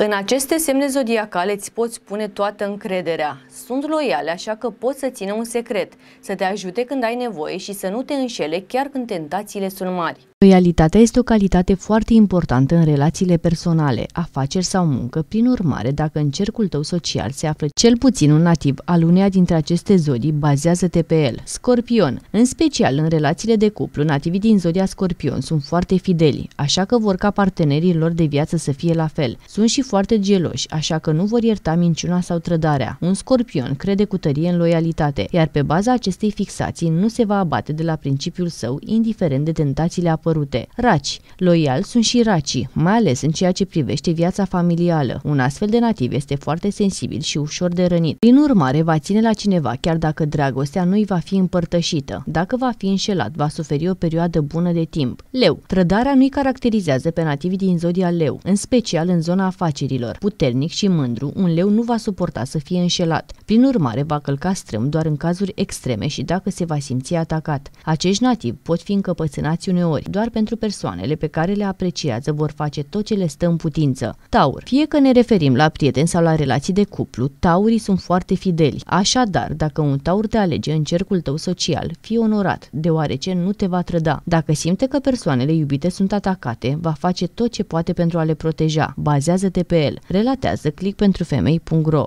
În aceste semne zodiacale îți poți pune toată încrederea. Sunt loiale, așa că poți să țină un secret, să te ajute când ai nevoie și să nu te înșele chiar când tentațiile sunt mari. Loialitatea este o calitate foarte importantă în relațiile personale, afaceri sau muncă, prin urmare, dacă în cercul tău social se află cel puțin un nativ al uneia dintre aceste zodii, bazează-te pe el. Scorpion. În special, în relațiile de cuplu, nativii din zodia Scorpion sunt foarte fideli, așa că vor ca partenerii lor de viață să fie la fel. Sunt și foarte geloși, așa că nu vor ierta minciuna sau trădarea. Un scorpion crede cu tărie în loialitate, iar pe baza acestei fixații nu se va abate de la principiul său, indiferent de tentațiile apărute apărute. Raci. Loial sunt și racii, mai ales în ceea ce privește viața familială. Un astfel de nativ este foarte sensibil și ușor de rănit. Prin urmare, va ține la cineva chiar dacă dragostea nu îi va fi împărtășită. Dacă va fi înșelat, va suferi o perioadă bună de timp. Leu. Trădarea nu-i caracterizează pe nativii din zodia leu, în special în zona afacerilor. Puternic și mândru, un leu nu va suporta să fie înșelat. Prin urmare, va călca strâm doar în cazuri extreme și dacă se va simți atacat. Acești nativi pot fi încăpățânați uneori, doar pentru persoanele pe care le apreciază vor face tot ce le stă în putință. Taur. Fie că ne referim la prieteni sau la relații de cuplu, taurii sunt foarte fideli. Așadar, dacă un taur te alege în cercul tău social, fii onorat, deoarece nu te va trăda. Dacă simte că persoanele iubite sunt atacate, va face tot ce poate pentru a le proteja. Bazează-te pe el. Relatează click pentru femei.ro